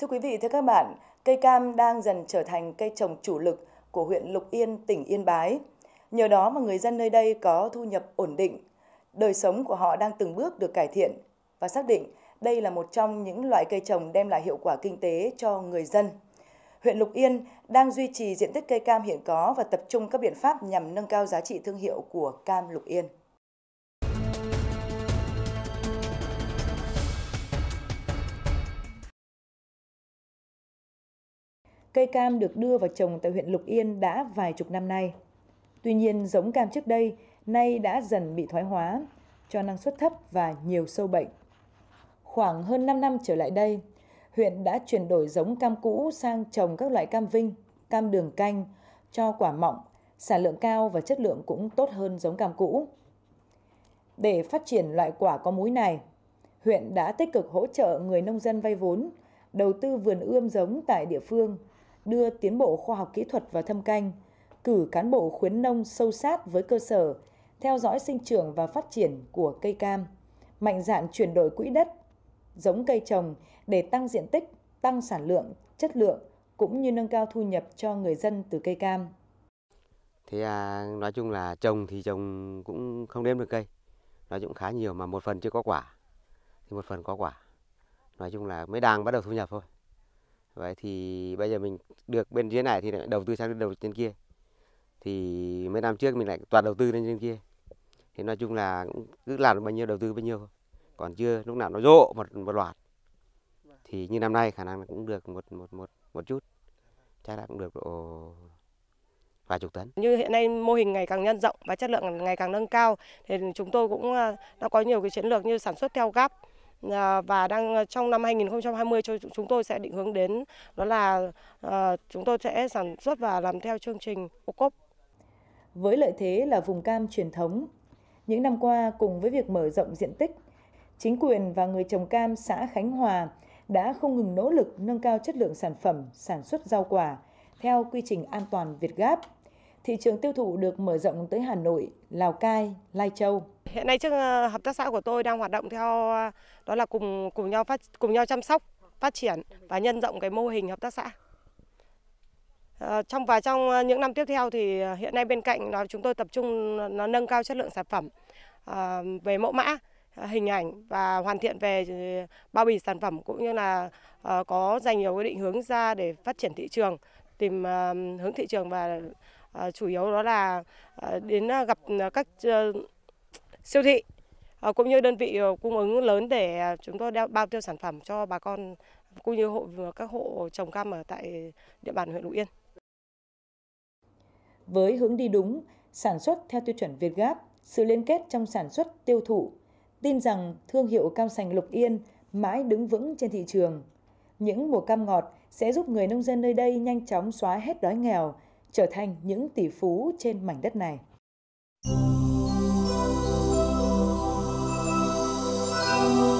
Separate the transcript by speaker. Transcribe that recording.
Speaker 1: Thưa quý vị, thưa các bạn, cây cam đang dần trở thành cây trồng chủ lực của huyện Lục Yên, tỉnh Yên Bái. Nhờ đó mà người dân nơi đây có thu nhập ổn định, đời sống của họ đang từng bước được cải thiện và xác định đây là một trong những loại cây trồng đem lại hiệu quả kinh tế cho người dân. Huyện Lục Yên đang duy trì diện tích cây cam hiện có và tập trung các biện pháp nhằm nâng cao giá trị thương hiệu của cam Lục Yên. Cây cam được đưa vào trồng tại huyện Lục Yên đã vài chục năm nay. Tuy nhiên, giống cam trước đây nay đã dần bị thoái hóa, cho năng suất thấp và nhiều sâu bệnh. Khoảng hơn 5 năm trở lại đây, huyện đã chuyển đổi giống cam cũ sang trồng các loại cam vinh, cam đường canh cho quả mọng, sản lượng cao và chất lượng cũng tốt hơn giống cam cũ. Để phát triển loại quả có múi này, huyện đã tích cực hỗ trợ người nông dân vay vốn, đầu tư vườn ươm giống tại địa phương đưa tiến bộ khoa học kỹ thuật vào thâm canh, cử cán bộ khuyến nông sâu sát với cơ sở, theo dõi sinh trưởng và phát triển của cây cam, mạnh dạn chuyển đổi quỹ đất, giống cây trồng để tăng diện tích, tăng sản lượng, chất lượng cũng như nâng cao thu nhập cho người dân từ cây cam.
Speaker 2: Thế à, nói chung là trồng thì trồng cũng không đếm được cây, nói chung khá nhiều mà một phần chưa có quả, thì một phần có quả. Nói chung là mới đang bắt đầu thu nhập thôi vậy thì bây giờ mình được bên dưới này thì lại đầu tư sang bên đầu trên kia thì mấy năm trước mình lại toàn đầu tư lên trên kia thì nói chung là cũng cứ làm được bao nhiêu đầu tư bao nhiêu còn chưa lúc nào nó rộ một một loạt thì như năm nay khả năng cũng được một một một một chút chắc là cũng được độ vài chục tấn.
Speaker 3: Như hiện nay mô hình ngày càng nhân rộng và chất lượng ngày càng nâng cao thì chúng tôi cũng đã à, có nhiều cái chiến lược như sản xuất theo gáp Ờ, và đang ờ, trong năm 2020 chúng tôi sẽ định hướng đến đó là ờ, chúng tôi sẽ sản xuất và làm theo chương trình ô cốp. Với lợi thế là vùng cam
Speaker 1: truyền thống, những năm qua cùng với việc mở rộng diện tích, chính quyền và người trồng cam xã Khánh Hòa đã không ngừng nỗ lực nâng cao chất lượng sản phẩm sản xuất rau quả theo quy trình an toàn Việt Gáp thị trường tiêu thụ được mở rộng tới Hà Nội,
Speaker 3: Lào Cai, Lai Châu. Hiện nay trước ờ, hợp tác xã của tôi đang hoạt động theo ờ, đó là cùng cùng nhau phát cùng nhau chăm sóc, phát triển và nhân rộng cái mô hình hợp tác xã. Ờ, trong và trong những năm tiếp theo thì hiện nay bên cạnh đó chúng tôi tập trung nó nâng cao chất lượng sản phẩm về mẫu mã, hình ảnh và hoàn thiện về bao bì sản phẩm cũng như là có dành nhiều cái định hướng ra để phát triển thị trường, tìm hướng thị trường và Ờ, chủ yếu đó là ờ, đến ờ, gặp các siêu thị cũng như đơn vị cung ứng lớn để chúng tôi đeo, bao tiêu sản phẩm cho bà con cũng như hộ các hộ trồng cam ở tại địa bàn huyện Lục Yên.
Speaker 1: Với hướng đi đúng, sản xuất theo tiêu chuẩn Việt Gáp, sự liên kết trong sản xuất tiêu thụ, tin rằng thương hiệu cam sành Lục Yên mãi đứng vững trên thị trường. Những mùa cam ngọt sẽ giúp người nông dân nơi đây nhanh chóng xóa hết đói nghèo, trở thành những tỷ phú trên mảnh đất này. Thank you